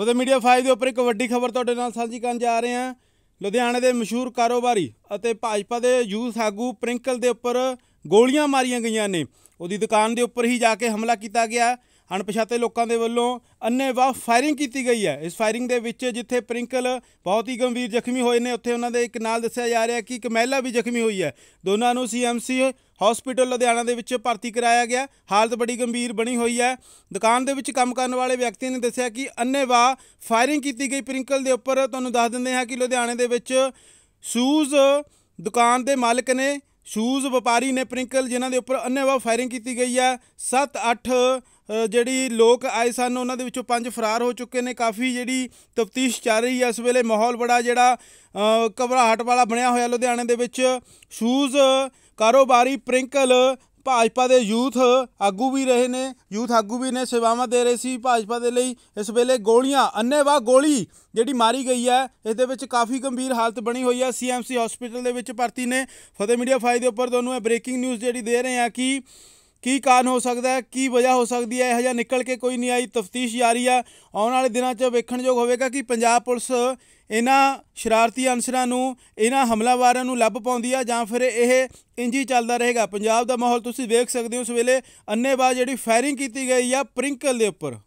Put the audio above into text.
ਸੋ media 5 ਦੇ ਉੱਪਰ ਇੱਕ ਵੱਡੀ ਖਬਰ ਤੁਹਾਡੇ ਨਾਲ ਸਾਂਝੀ ਕਰਨ ਜਾ ਰਹੇ ਹਾਂ ਲੁਧਿਆਣੇ ਦੇ ਮਸ਼ਹੂਰ ਕਾਰੋਬਾਰੀ ਅਤੇ ਭਾਜਪਾ ਦੇ ਯੂ ਆਗੂ ਪ੍ਰਿੰਕਲ ਦੇ ਉੱਪਰ ਗੋਲੀਆਂ ਮਾਰੀਆਂ ਗਈਆਂ ਨੇ ਉਹਦੀ ਦੁਕਾਨ ਦੇ ਉੱਪਰ ਹੀ ਜਾ ਕੇ ਹਮਲਾ ਕੀਤਾ ਗਿਆ ਅਣਪਛਾਤੇ ਲੋਕਾਂ ਦੇ ਵੱਲੋਂ ਵਾਹ ਫਾਇਰਿੰਗ ਕੀਤੀ ਗਈ ਹੈ ਇਸ ਫਾਇਰਿੰਗ ਦੇ ਵਿੱਚ ਜਿੱਥੇ ਪ੍ਰਿੰਕਲ ਬਹੁਤ ਹੀ ਗੰਭੀਰ ਜ਼ਖਮੀ ਹੋਏ ਨੇ ਉੱਥੇ ਉਹਨਾਂ ਦੇ ਇੱਕ ਨਾਲ ਦੱਸਿਆ ਜਾ ਰਿਹਾ ਕਿ ਇੱਕ ਮਹਿਲਾ ਵੀ ਜ਼ਖਮੀ ਹੋਈ ਹੈ ਦੋਨਾਂ ਨੂੰ ਸੀਐਮਸੀ ਹਸਪੀਟਲ ਲੁਧਿਆਣਾ ਦੇ ਵਿੱਚ ਭਰਤੀ ਕਰਾਇਆ ਗਿਆ ਹਾਲਤ ਬੜੀ ਗੰਭੀਰ ਬਣੀ ਹੋਈ ਹੈ ਦੁਕਾਨ ਦੇ ਵਿੱਚ ਕੰਮ ਕਰਨ ਵਾਲੇ ਵਿਅਕਤੀ ਨੇ ਦੱਸਿਆ ਕਿ ਵਾਹ ਫਾਇਰਿੰਗ ਕੀਤੀ ਗਈ ਪ੍ਰਿੰਕਲ ਦੇ ਉੱਪਰ ਤੁਹਾਨੂੰ ਦੱਸ ਦਿੰਦੇ ਹਾਂ ਕਿ ਲੁਧਿਆਣੇ ਦੇ ਵਿੱਚ ਸ਼ੂਜ਼ ਦੁਕਾਨ ਦੇ ਮਾਲਕ ਨੇ ਸ਼ੂਜ਼ ਵਪਾਰੀ ਨੇ ਪ੍ਰਿੰਕਲ ਜਿਨ੍ਹਾਂ ਦੇ ਉੱਪਰ ਵਾਹ ਫਾਇਰਿੰਗ ਕੀਤੀ ਗਈ ਹੈ 7-8 ਜਿਹੜੀ ਲੋਕ ਆਏ ਸਨ ਉਹਨਾਂ ਦੇ ਵਿੱਚੋਂ ਪੰਜ ਫਰਾਰ ਹੋ ਚੁੱਕੇ ਨੇ ਕਾਫੀ ਜਿਹੜੀ ਤਫਤੀਸ਼ ਚੱਲ ਰਹੀ ਹੈ ਇਸ ਵੇਲੇ ਮਾਹੌਲ ਬੜਾ ਜਿਹੜਾ ਘਬਰਾਹਟ ਵਾਲਾ ਬਣਿਆ ਹੋਇਆ ਲੁਧਿਆਣੇ ਦੇ ਵਿੱਚ ਸ਼ੂਜ਼ ਕਾਰੋਬਾਰੀ ਪ੍ਰਿੰਕਲ ਭਾਜਪਾ ਦੇ ਯੂਥ ਆਗੂ ਵੀ ਰਹੇ ਨੇ ਯੂਥ ਆਗੂ ਵੀ ਨੇ ਸੇਵਾਵਾਂ ਦੇ ਰਹੇ ਸੀ ਭਾਜਪਾ ਦੇ ਲਈ ਇਸ ਵੇਲੇ ਗੋਲੀਆਂ ਅੰਨੇਵਾ ਗੋਲੀ ਜਿਹੜੀ ਮਾਰੀ ਗਈ ਹੈ ਇਸ ਦੇ ਵਿੱਚ ਕਾਫੀ ਗੰਭੀਰ ਹਾਲਤ ਬਣੀ ਹੋਈ ਹੈ ਸੀਐਮਸੀ ਹਸਪੀਟਲ ਦੇ ਵਿੱਚ ਭਰਤੀ ਨੇ ਫਤਿਹ ਮੀਡੀਆ ਫਾਈ ਦੇ ਉੱਪਰ ਤੁਹਾਨੂੰ ਇਹ ਬ੍ਰੇਕਿੰਗ ਨਿਊਜ਼ ਜਿਹੜੀ ਦੇ ਰਹੇ ਆ ਕਿ ਕੀ ਕਾਰਨ ਹੋ ਸਕਦਾ ਹੈ ਕੀ ਵਜ੍ਹਾ ਹੋ ਸਕਦੀ ਹੈ ਇਹ ਜਾਂ ਨਿਕਲ ਕੇ ਕੋਈ ਨਹੀਂ ਆਈ ਤਫਤੀਸ਼ ਜਾਰੀ ਆ ਆਉਣ ਵਾਲੇ ਦਿਨਾਂ 'ਚ ਵੇਖਣਯੋਗ ਹੋਵੇਗਾ ਕਿ ਪੰਜਾਬ ਪੁਲਿਸ ਇਹਨਾਂ ਸ਼ਰਾਰਤੀ ਅਨਸਰਾਂ ਨੂੰ ਇਹਨਾਂ ਹਮਲਾਵਾਰਾਂ ਨੂੰ ਲੱਭ ਪਾਉਂਦੀ ਆ ਜਾਂ ਫਿਰ ਇਹ ਇੰਜੀ ਚੱਲਦਾ ਰਹੇਗਾ ਪੰਜਾਬ ਦਾ ਮਾਹੌਲ ਤੁਸੀਂ ਵੇਖ ਸਕਦੇ ਹੋ ਉਸ ਵੇਲੇ ਅੰਨੇਬਾਜ਼ ਜਿਹੜੀ ਫਾਇਰਿੰਗ ਕੀਤੀ ਗਈ ਆ ਪ੍ਰਿੰਕਲ ਦੇ ਉੱਪਰ